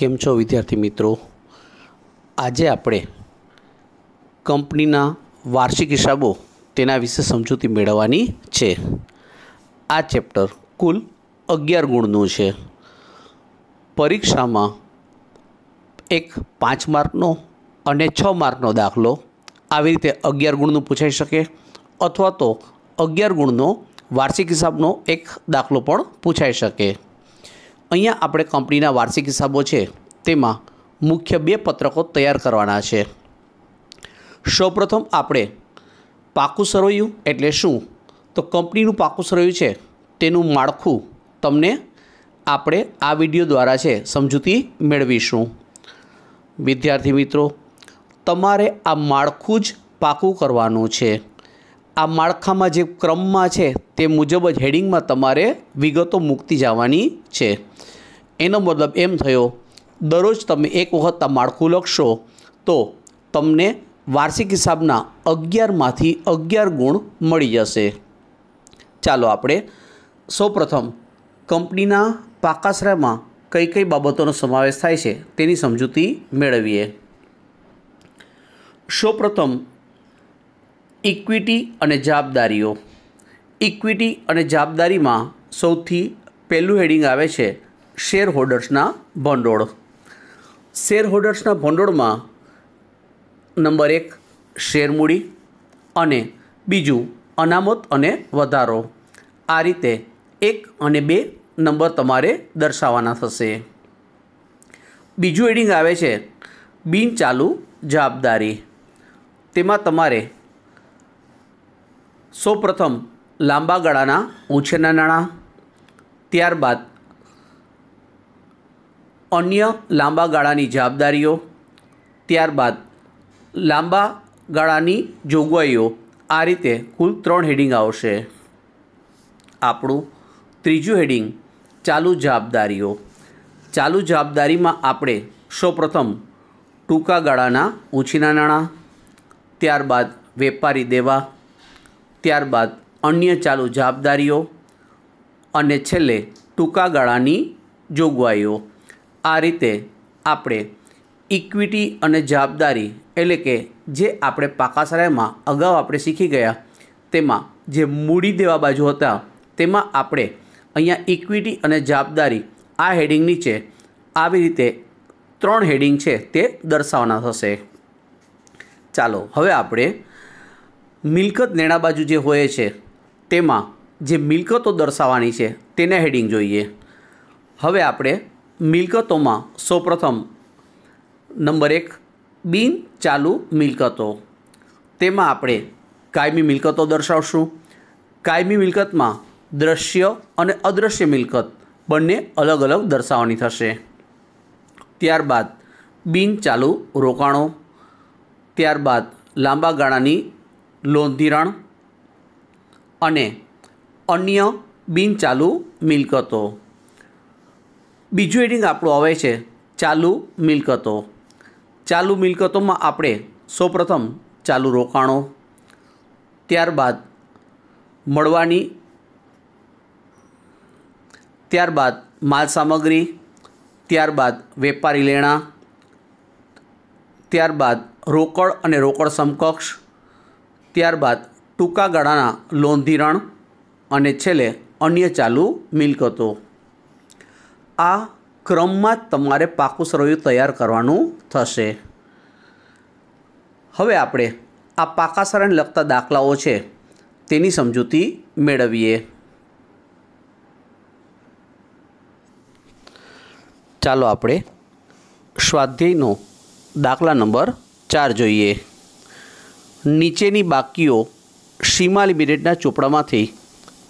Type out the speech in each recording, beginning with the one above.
કેમ છો વિદ્યાર્થી મિત્રો આજે આપણે કંપનીના વાર્ષિક હિસાબો તેના વિશે સમજૂતી મેળવવાની છે આ ચેપ્ટર કુલ અગિયાર ગુણનું છે પરીક્ષામાં એક પાંચ માર્કનો અને છ માર્કનો દાખલો આવી રીતે અગિયાર ગુણનું પૂછાઈ શકે અથવા તો અગિયાર ગુણનો વાર્ષિક હિસાબનો એક દાખલો પણ પૂછાઈ શકે અહીંયા આપણે કંપનીના વાર્ષિક હિસાબો છે તેમાં મુખ્ય બે પત્રકો તૈયાર કરવાના છે સૌપ્રથમ આપણે પાકું સરવૈયું એટલે શું તો કંપનીનું પાકું સરોયું છે તેનું માળખું તમને આપણે આ વિડીયો દ્વારા છે સમજૂતી મેળવીશું વિદ્યાર્થી મિત્રો તમારે આ માળખું જ પાકું કરવાનું છે આ માળખામાં જે ક્રમમાં છે તે મુજબ જ હેડિંગમાં તમારે વિગતો મૂકતી જવાની છે એનો મતલબ એમ થયો દરરોજ તમે એક વખત આ માળખું લખશો તો તમને વાર્ષિક હિસાબના અગિયારમાંથી અગિયાર ગુણ મળી જશે ચાલો આપણે સૌપ્રથમ કંપનીના પાકાશ્રયમાં કઈ કઈ બાબતોનો સમાવેશ થાય છે તેની સમજૂતી મેળવીએ સૌપ્રથમ ઇક્વિટી અને જવાબદારીઓ ઇક્વિટી અને જવાબદારીમાં સૌથી પહેલું હેડિંગ આવે છે શેર હોલ્ડર્સના ભંડોળ શેર હોલ્ડર્સના ભંડોળમાં નંબર એક શેર મૂડી અને બીજું અનામત અને વધારો આ રીતે એક અને બે નંબર તમારે દર્શાવવાના થશે બીજું એડિંગ આવે છે બિનચાલુ જવાબદારી તેમાં તમારે સૌપ્રથમ લાંબા ગળાના ઉછેરના નાણાં ત્યારબાદ અન્ય લાંબા ગાળાની જવાબદારીઓ ત્યારબાદ લાંબા ગાળાની જોગવાઈઓ આ રીતે કુલ ત્રણ હેડિંગ આવશે આપણું ત્રીજું હેડિંગ ચાલુ જવાબદારીઓ ચાલુ જવાબદારીમાં આપણે સૌપ્રથમ ટૂંકા ગાળાના ઉછીના નાણાં ત્યારબાદ વેપારી દેવા ત્યારબાદ અન્ય ચાલુ જવાબદારીઓ અને છેલ્લે ટૂંકા ગાળાની જોગવાઈઓ આ રીતે આપણે ઇક્વિટી અને જવાબદારી એટલે કે જે આપણે પાકાસરાયમાં અગાઉ આપણે શીખી ગયા તેમાં જે મૂડી દેવા બાજુ હતા તેમાં આપણે અહીંયા ઇક્વિટી અને જવાબદારી આ હેડિંગ નીચે આવી રીતે ત્રણ હેડિંગ છે તે દર્શાવવાના થશે ચાલો હવે આપણે મિલકત નેણા બાજુ જે હોય છે તેમાં જે મિલકતો દર્શાવવાની છે તેને હેડિંગ જોઈએ હવે આપણે મિલકતોમાં સૌપ્રથમ નંબર એક બિન ચાલુ મિલકતો તેમાં આપણે કાયમી મિલકતો દર્શાવશું કાયમી મિલકતમાં દ્રશ્ય અને અદ્રશ્ય મિલકત બંને અલગ અલગ દર્શાવવાની થશે ત્યારબાદ બિન ચાલુ રોકાણો ત્યારબાદ લાંબા ગાળાની લોન ધિરાણ અને અન્ય બિનચાલુ મિલકતો બીજું હેડિંગ આપણું આવે છે ચાલુ મિલકતો ચાલુ મિલકતોમાં આપણે સૌપ્રથમ ચાલુ રોકાણો ત્યારબાદ મળવાની ત્યારબાદ માલ સામગ્રી ત્યારબાદ વેપારી લેણા ત્યારબાદ રોકડ અને રોકડ સમકક્ષ ત્યારબાદ ટૂંકા ગાળાના લોન ધિરાણ અને છેલ્લે અન્ય ચાલુ મિલકતો આ ક્રમમાં તમારે પાકું સરવૈયું તૈયાર કરવાનું થશે હવે આપણે આ પાકા સરાને લગતા દાખલાઓ છે તેની સમજૂતી મેળવીએ ચાલો આપણે સ્વાધ્યાયનો દાખલા નંબર ચાર જોઈએ નીચેની બાકીઓ સીમા લિમિટેડના ચોપડામાંથી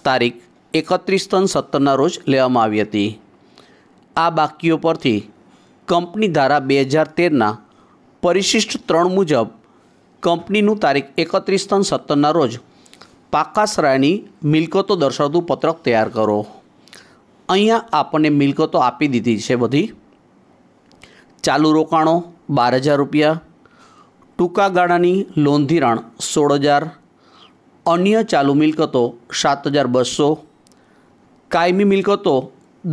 તારીખ એકત્રીસ ત્રણ સત્તરના રોજ લેવામાં આવી હતી આ બાકીઓ પરથી કંપની ધારા બે હજાર તેરના પરિશિષ્ટ ત્રણ મુજબ કંપનીનું તારીખ એકત્રીસ ત્રણ સત્તરના રોજ પાકાસરાની મિલકતો દર્શાવતું પત્રક તૈયાર કરો અહીંયા આપણને મિલકતો આપી દીધી છે બધી ચાલુ રોકાણો બાર હજાર રૂપિયા ટૂંકા ગાળાની લોન ધિરાણ સોળ હજાર અન્ય ચાલુ મિલકતો સાત હજાર બસો કાયમી મિલકતો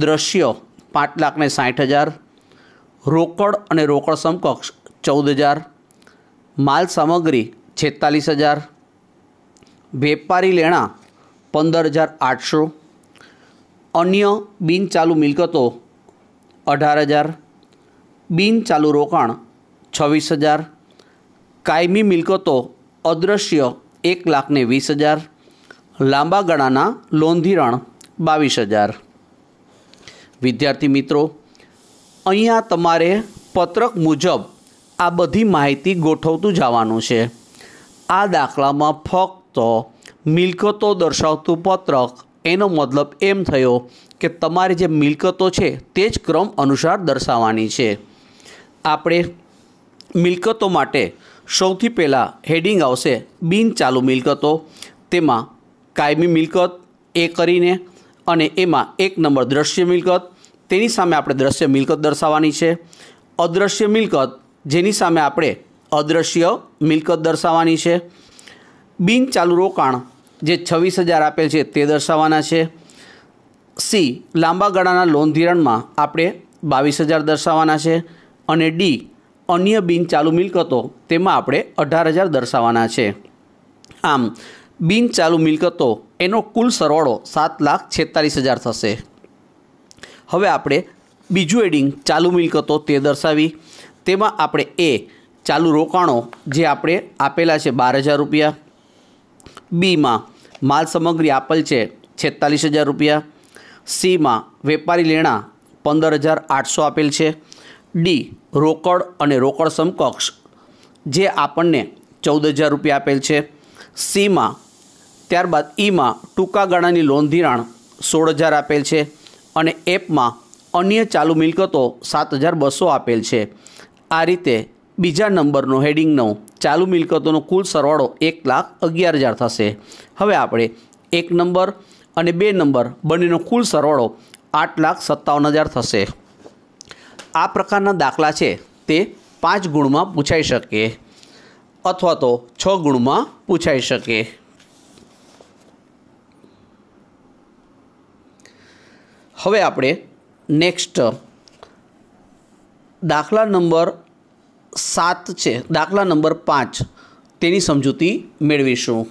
દ્રશ્ય પાંચ લાખને સાઠ હજાર રોકડ અને રોકડ સમકક્ષ ચૌદ હજાર માલ સામગ્રી છેતાલીસ હજાર વેપારી લેણા પંદર હજાર આઠસો અન્ય બિનચાલુ મિલકતો અઢાર હજાર બિનચાલુ રોકાણ છવ્વીસ હજાર કાયમી મિલકતો અદ્રશ્ય એક લાખને વીસ હજાર લાંબા ગાળાના લોન ધિરાણ બાવીસ હજાર વિદ્યાર્થી મિત્રો અહીંયા તમારે પત્રક મુજબ આ બધી માહિતી ગોઠવતું જવાનું છે આ દાખલામાં ફક્ત મિલકતો દર્શાવતું પત્રક એનો મતલબ એમ થયો કે તમારી જે મિલકતો છે તે જ ક્રમ અનુસાર દર્શાવવાની છે આપણે મિલકતો માટે સૌથી પહેલાં હેડિંગ આવશે બિનચાલુ મિલકતો તેમાં કાયમી મિલકત એ કરીને અને એમાં એક નંબર દ્રશ્ય મિલકત તેની સામે આપણે દ્રશ્ય મિલકત દર્શાવવાની છે અદ્રશ્ય મિલકત જેની સામે આપણે અદ્રશ્ય મિલકત દર્શાવવાની છે બિનચાલુ રોકાણ જે છવ્વીસ હજાર આપેલ છે તે દર્શાવવાના છે સી લાંબા ગાળાના લોન ધિરાણમાં આપણે બાવીસ હજાર દર્શાવવાના છે અને ડી અન્ય બિનચાલુ મિલકતો તેમાં આપણે અઢાર હજાર દર્શાવવાના છે આમ બિનચાલુ મિલકતો એનો કુલ સરવાળો સાત લાખ છેતાલીસ હજાર થશે હવે આપણે બીજું એડિંગ ચાલુ મિલકતો તે દર્શાવી તેમાં આપણે એ ચાલુ રોકાણો જે આપણે આપેલા છે બાર હજાર રૂપિયા બીમાં માલ સામગ્રી આપેલ છે છેતાલીસ હજાર રૂપિયા સીમાં વેપારી લેણા પંદર હજાર આઠસો આપેલ છે ડી રોકડ અને રોકડ સમકક્ષ જે આપણને ચૌદ હજાર રૂપિયા આપેલ છે સીમાં ત્યારબાદ ઈમાં ટૂંકા ગાળાની લોન ધિરાણ સોળ હજાર આપેલ છે અને એપમાં અન્ય ચાલુ મિલકતો સાત હજાર બસો આપેલ છે આ રીતે બીજા નંબરનો હેડિંગનો ચાલુ મિલકતોનો કુલ સરવાળો એક લાખ અગિયાર હજાર થશે હવે આપણે એક નંબર અને બે નંબર બંનેનો કુલ સરવાળો આઠ લાખ સત્તાવન હજાર થશે આ પ્રકારના દાખલા છે તે પાંચ ગુણમાં પૂછાઈ શકે અથવા તો છ ગુણમાં પૂછાઈ શકે હવે આપણે નેક્સ્ટ દાખલા નંબર સાત છે દાખલા નંબર પાંચ તેની સમજૂતી મેળવીશું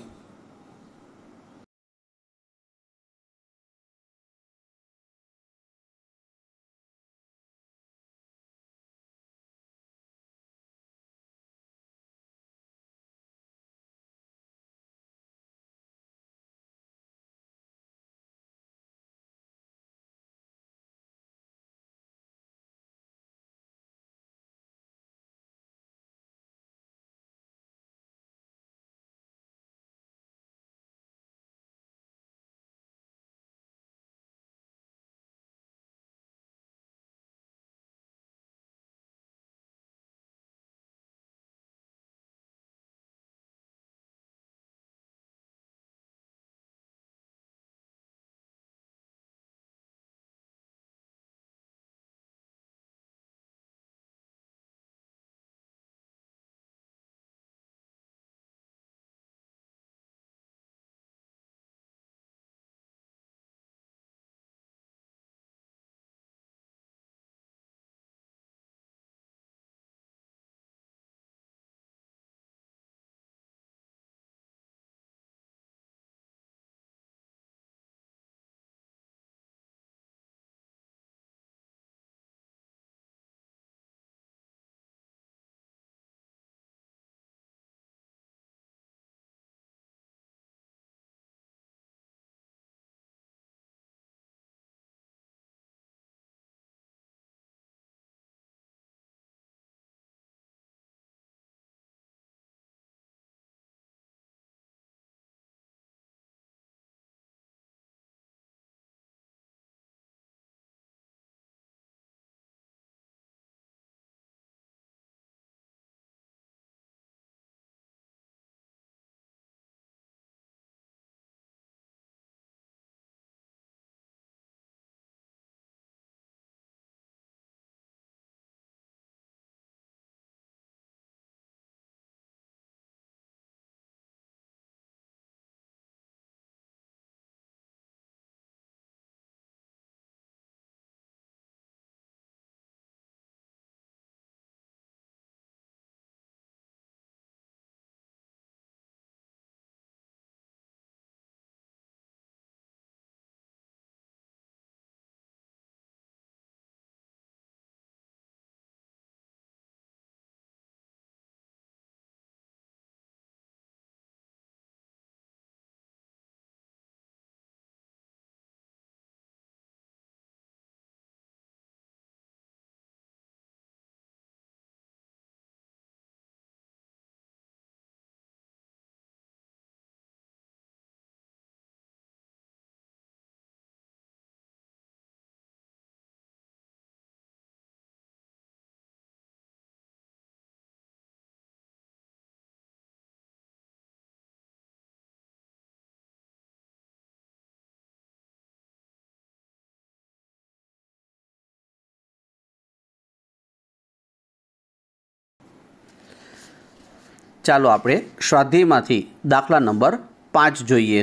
ચાલો આપણે સ્વાધ્યાયમાંથી દાખલા નંબર પાંચ જોઈએ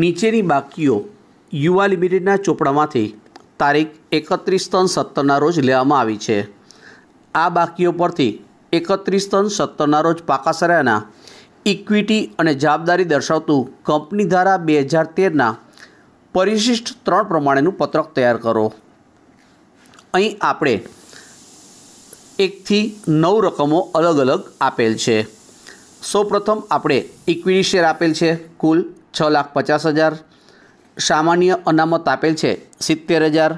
નીચેની બાકીઓ યુવા લિમિટેડના ચોપડામાંથી તારીખ એકત્રીસ ત્રણ સત્તરના રોજ લેવામાં આવી છે આ બાકીઓ પરથી એકત્રીસ ત્રણ સત્તરના રોજ પાકાસરાના ઇક્વિટી અને જવાબદારી દર્શાવતું કંપની ધારા બે હજાર તેરના પરિશિષ્ટ ત્રણ પ્રમાણેનું પત્રક તૈયાર કરો અહીં આપણે એકથી નવ રકમો અલગ અલગ આપેલ છે સૌપ્રથમ આપણે ઇક્વિટી શેર આપેલ છે કુલ છ લાખ પચાસ હજાર સામાન્ય અનામત આપેલ છે સિત્તેર હજાર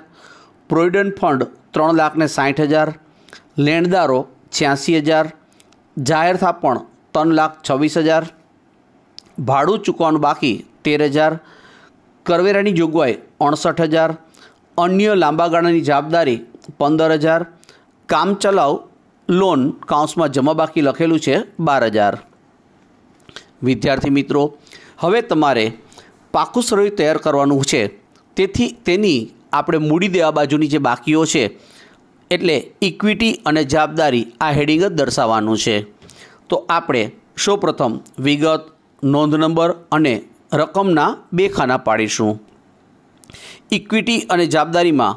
પ્રોવિડન્ટ ફંડ ત્રણ લાખને સાઠ હજાર લેણદારો છ્યાસી હજાર જાહેર થાપણ ત્રણ લાખ છવ્વીસ હજાર ભાડું ચૂકવવાનું બાકી તેર હજાર કરવેરાની જોગવાઈ અડસઠ હજાર અન્ય લાંબા ગાળાની જવાબદારી પંદર હજાર કામચલાઉ લોન કાઉન્સમાં જમા બાકી લખેલું છે બાર હજાર વિદ્યાર્થી મિત્રો હવે તમારે પાકું સરવી તૈયાર કરવાનું છે તેથી તેની આપણે મૂડી દેવા બાજુની જે બાકીઓ છે એટલે ઇક્વિટી અને જવાબદારી આ હેડિંગ જ દર્શાવવાનું છે તો આપણે સૌપ્રથમ વિગત નોંધ નંબર અને રકમના બે ખાના પાડીશું ઇક્વિટી અને જવાબદારીમાં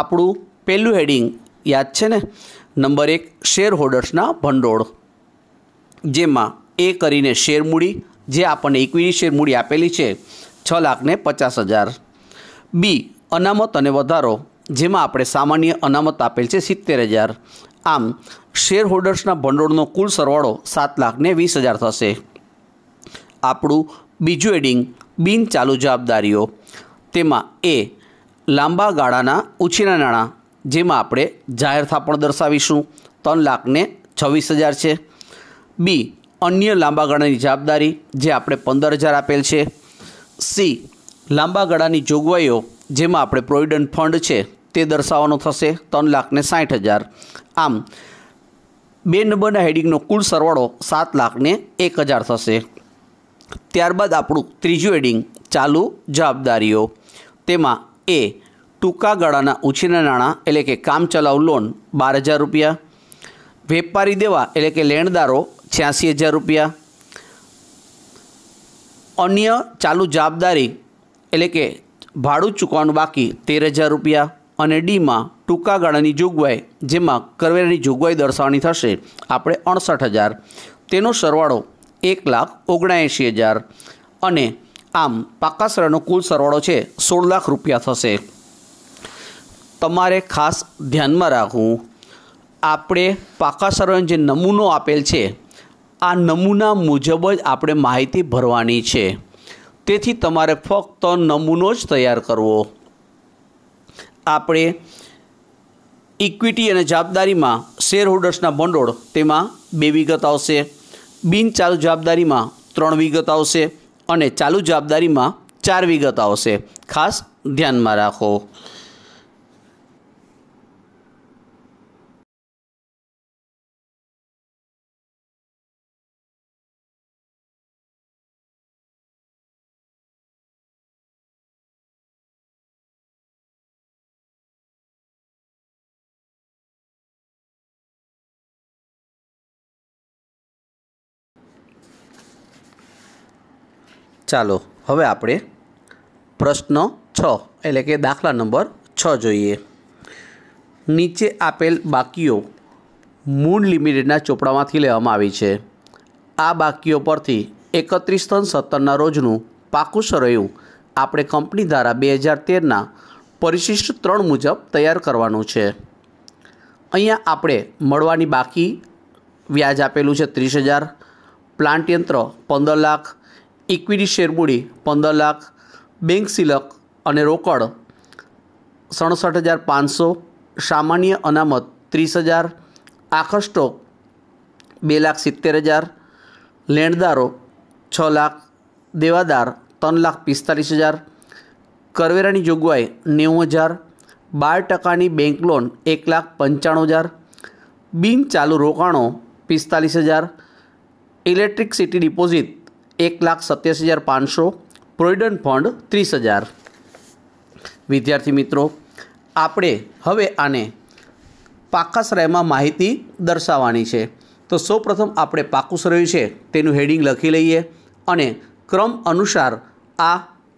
આપણું પહેલું હેડિંગ યાદ છે ને નંબર એક શેર હોલ્ડર્સના ભંડોળ જેમાં એ કરીને શેર મૂડી જે આપણને ઇક્વિટી શેર મૂડી આપેલી છે છ લાખને પચાસ હજાર બી અનામત અને વધારો જેમાં આપણે સામાન્ય અનામત આપેલ છે સિત્તેર હજાર આમ શેર હોલ્ડર્સના ભંડોળનો કુલ સરવાળો સાત લાખને વીસ હજાર થશે આપણું બીજું એડિંગ બિન ચાલુ જવાબદારીઓ તેમાં એ લાંબા ગાળાના ઉછીના નાણાં જેમાં આપણે જાહેર થાપણ દર્શાવીશું ત્રણ લાખને છવ્વીસ હજાર છે બી અન્ય લાંબા ગાળાની જવાબદારી જે આપણે પંદર હજાર આપેલ છે સી લાંબા ગાળાની જોગવાઈઓ જેમાં આપણે પ્રોવિડન્ટ ફંડ છે તે દર્શાવવાનો થશે ત્રણ લાખને સાઠ હજાર આમ બે નંબરના હેડિંગનો કુલ સરવાળો સાત લાખને એક હજાર થશે ત્યારબાદ આપણું ત્રીજું હેડિંગ ચાલુ જવાબદારીઓ તેમાં એ ટૂંકા ગાળાના ઉછીના નાણાં એટલે કે કામચલાઉ લોન બાર હજાર રૂપિયા વેપારી દેવા એટલે કે લેણદારો છ્યાસી હજાર રૂપિયા અન્ય ચાલુ જવાબદારી એટલે કે ભાડું ચૂકવાનું બાકી તેર હજાર રૂપિયા અને ડીમાં ટૂંકા ગાળાની જોગવાઈ જેમાં કરવેરાની જોગવાઈ દર્શાવવાની થશે આપણે અડસઠ હજાર તેનો સરવાળો એક લાખ ઓગણએંશી હજાર અને આમ પાકાસરાનો કુલ સરવાળો છે સોળ લાખ રૂપિયા થશે તમારે ખાસ ધ્યાનમાં રાખવું આપણે પાકા સર્વેનો જે નમૂનો આપેલ છે આ નમૂના મુજબ જ આપણે માહિતી ભરવાની છે તેથી તમારે ફક્ત નમૂનો જ તૈયાર કરવો આપણે ઇક્વિટી અને જવાબદારીમાં શેર હોલ્ડર્સના ભંડોળ તેમાં બે વિગત આવશે બિનચાલુ જવાબદારીમાં ત્રણ વિગત આવશે અને ચાલુ જવાબદારીમાં ચાર વિગત આવશે ખાસ ધ્યાનમાં રાખો ચાલો હવે આપણે પ્રશ્ન છ એટલે કે દાખલા નંબર છ જોઈએ નીચે આપેલ બાકીઓ મૂળ લિમિટેડના ચોપડામાંથી લેવામાં આવી છે આ બાકીઓ પરથી એકત્રીસ ત્રણ સત્તરના રોજનું પાકું સરયું આપણે કંપની દ્વારા બે હજાર તેરના પરિશિષ્ટ ત્રણ મુજબ તૈયાર કરવાનું છે અહીંયા આપણે મળવાની બાકી વ્યાજ આપેલું છે ત્રીસ હજાર પ્લાન્ટ યંત્ર પંદર લાખ ઇક્વિટી શેરમૂડી પંદર લાખ બેંક સિલક અને રોકડ સડસઠ હજાર પાંચસો સામાન્ય અનામત ત્રીસ હજાર આખર સ્ટોક બે લાખ સિત્તેર હજાર લેણદારો છ લાખ દેવાદાર ત્રણ લાખ પિસ્તાલીસ હજાર કરવેરાની જોગવાઈ નેવું હજાર બાર ટકાની બેંક લોન એક લાખ પંચાણું હજાર બિનચાલુ રોકાણો પિસ્તાલીસ હજાર ઇલેક્ટ્રિકસિટી ડિપોઝિટ એક લાખ સત્યાસી હજાર પાંચસો પ્રોવિડન્ટ ફંડ ત્રીસ હજાર વિદ્યાર્થી મિત્રો આપણે હવે આને પાકાશ્રયમાં માહિતી દર્શાવવાની છે તો સૌપ્રથમ આપણે પાકુશ્રય છે તેનું હેડિંગ લખી લઈએ અને ક્રમ અનુસાર આ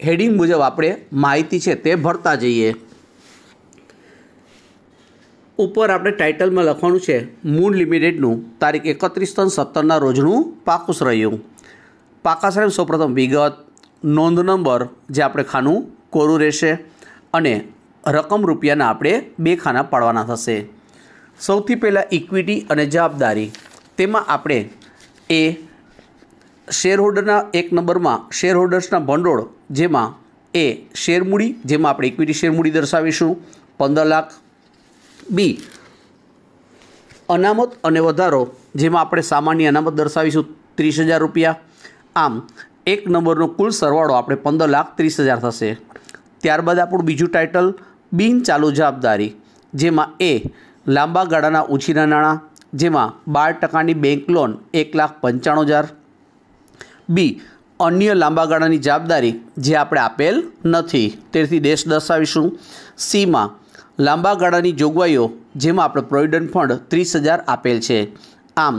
હેડિંગ મુજબ આપણે માહિતી છે તે ભરતા જઈએ ઉપર આપણે ટાઇટલમાં લખવાનું છે મૂળ લિમિટેડનું તારીખ એકત્રીસ ત્રણ સત્તરના રોજનું પાકુશ્રયું પાકા સાહેબ સૌપ્રથમ વિગત નોંધ નંબર જે આપણે ખાનું કોરું રહેશે અને રકમ રૂપિયાના આપણે બે ખાના પાડવાના થશે સૌથી પહેલાં ઇક્વિટી અને જવાબદારી તેમાં આપણે એ શેરહોલ્ડરના એક નંબરમાં શેરહોલ્ડર્સના ભંડોળ જેમાં એ શેરમૂડી જેમાં આપણે ઇક્વિટી શેરમૂડી દર્શાવીશું પંદર લાખ બી અનામત અને વધારો જેમાં આપણે સામાન્ય અનામત દર્શાવીશું ત્રીસ હજાર રૂપિયા આમ એક નંબરનો કુલ સરવાળો આપણે પંદર લાખ ત્રીસ હજાર થશે ત્યારબાદ આપણું બીજું ટાઇટલ બિન ચાલુ જવાબદારી જેમાં એ લાંબા ગાળાના ઉછીના નાણાં જેમાં બાર ટકાની બેંક લોન એક લાખ પંચાણું હજાર બી અન્ય લાંબા ગાળાની જવાબદારી જે આપણે આપેલ નથી તેથી દેશ દર્શાવીશું સીમાં લાંબા ગાળાની જોગવાઈઓ જેમાં આપણે પ્રોવિડન્ટ ફંડ ત્રીસ હજાર આપેલ છે આમ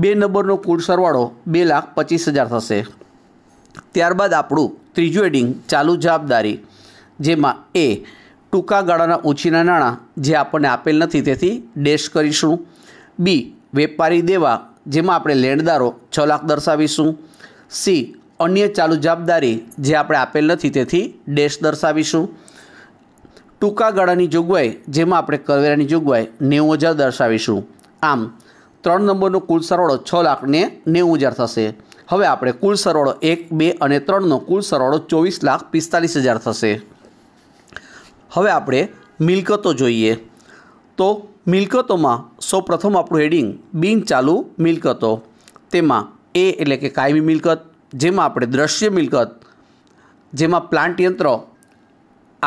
બે નંબરનો કુલ સરવાળો બે લાખ પચીસ હજાર થશે ત્યારબાદ આપણું ત્રીજું એડિંગ ચાલુ જવાબદારી જેમાં એ ટૂંકા ગાળાના ઊંચીના નાણાં જે આપણને આપેલ નથી તેથી ડેશ કરીશું બી વેપારી દેવા જેમાં આપણે લેણદારો છ લાખ દર્શાવીશું સી અન્ય ચાલુ જવાબદારી જે આપણે આપેલ નથી તેથી ડેશ દર્શાવીશું ટૂંકા ગાળાની જોગવાઈ જેમાં આપણે કરવેરાની જોગવાઈ નેવું હજાર દર્શાવીશું આમ ત્રણ નંબરનો કુલ સરવાળો છ લાખને નેવું હજાર થશે હવે આપણે કુલ સરવાળો એક બે અને ત્રણનો કુલ સરવાળો ચોવીસ લાખ પિસ્તાલીસ હજાર થશે હવે આપણે મિલકતો જોઈએ તો મિલકતોમાં સૌપ્રથમ આપણું હેડિંગ બિનચાલુ મિલકતો તેમાં એ એટલે કે કાયમી મિલકત જેમાં આપણે દ્રશ્ય મિલકત જેમાં પ્લાન્ટ યંત્ર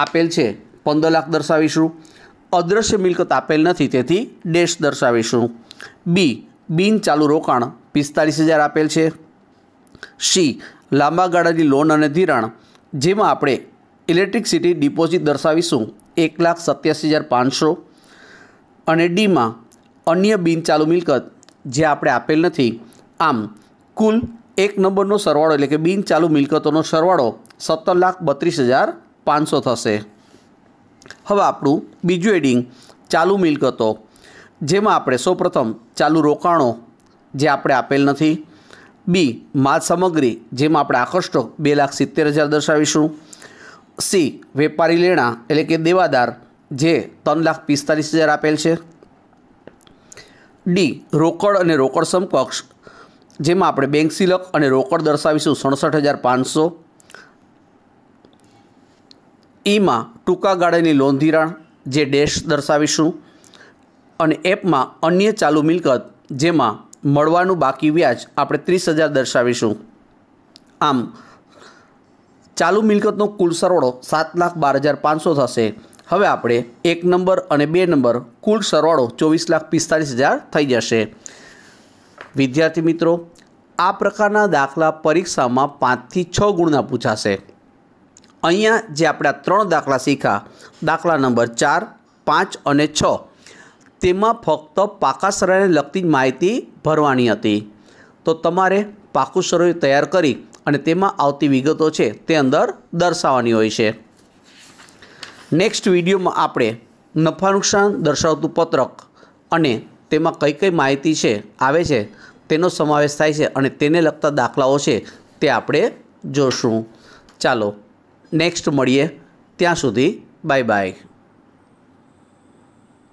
આપેલ છે પંદર લાખ દર્શાવીશું અદ્રશ્ય મિલકત આપેલ નથી તેથી ડેશ દર્શાવીશું બી બિન ચાલુ રોકાણ પિસ્તાલીસ હજાર આપેલ છે સી લાંબા ગાળાની લોન અને ધિરાણ જેમાં આપણે ઇલેક્ટ્રિકસિટી ડિપોઝિટ દર્શાવીશું એક લાખ સત્યાસી હજાર પાંચસો અને ડીમાં અન્ય બિનચાલુ મિલકત જે આપણે આપેલ નથી આમ કુલ એક નંબરનો સરવાળો એટલે કે બિનચાલુ મિલકતોનો સરવાળો સત્તર લાખ બત્રીસ હજાર પાંચસો થશે હવે આપણું બીજું એડિંગ ચાલુ મિલકતો જેમાં આપણે સૌપ્રથમ ચાલુ રોકાણો જે આપણે આપેલ નથી બી માલ સામગ્રી જેમાં આપણે આકર્ષક બે લાખ સિત્તેર હજાર દર્શાવીશું સી વેપારી લેણા એટલે કે દેવાદાર જે ત્રણ લાખ પિસ્તાલીસ હજાર આપેલ છે ડી રોકડ અને રોકડ સમકક્ષ જેમાં આપણે બેંક સિલક અને રોકડ દર્શાવીશું સડસઠ હજાર પાંચસો ઈમાં ટૂંકા ગાળાની લોન ધિરાણ જે ડેશ દર્શાવીશું અને એપમાં અન્ય ચાલુ મિલકત જેમાં મળવાનું બાકી વ્યાજ આપણે ત્રીસ હજાર દર્શાવીશું આમ ચાલુ મિલકતનો કુલ સરવાળો સાત લાખ બાર હજાર પાંચસો થશે હવે આપણે એક નંબર અને બે નંબર કુલ સરવાળો ચોવીસ લાખ પિસ્તાળીસ હજાર થઈ જશે વિદ્યાર્થી મિત્રો આ પ્રકારના દાખલા પરીક્ષામાં પાંચથી છ ગુણના પૂછાશે અહીંયા જે આપણા ત્રણ દાખલા શીખ્યા દાખલા નંબર ચાર પાંચ અને છ તેમાં ફક્ત પાકાસરાને લગતી જ માહિતી ભરવાની હતી તો તમારે પાકું સરોય તૈયાર કરી અને તેમાં આવતી વિગતો છે તે અંદર દર્શાવવાની હોય છે નેક્સ્ટ વિડીયોમાં આપણે નફા નુકસાન દર્શાવતું પત્રક અને તેમાં કઈ કઈ માહિતી છે આવે છે તેનો સમાવેશ થાય છે અને તેને લગતા દાખલાઓ છે તે આપણે જોશું ચાલો નેક્સ્ટ મળીએ ત્યાં સુધી બાય બાય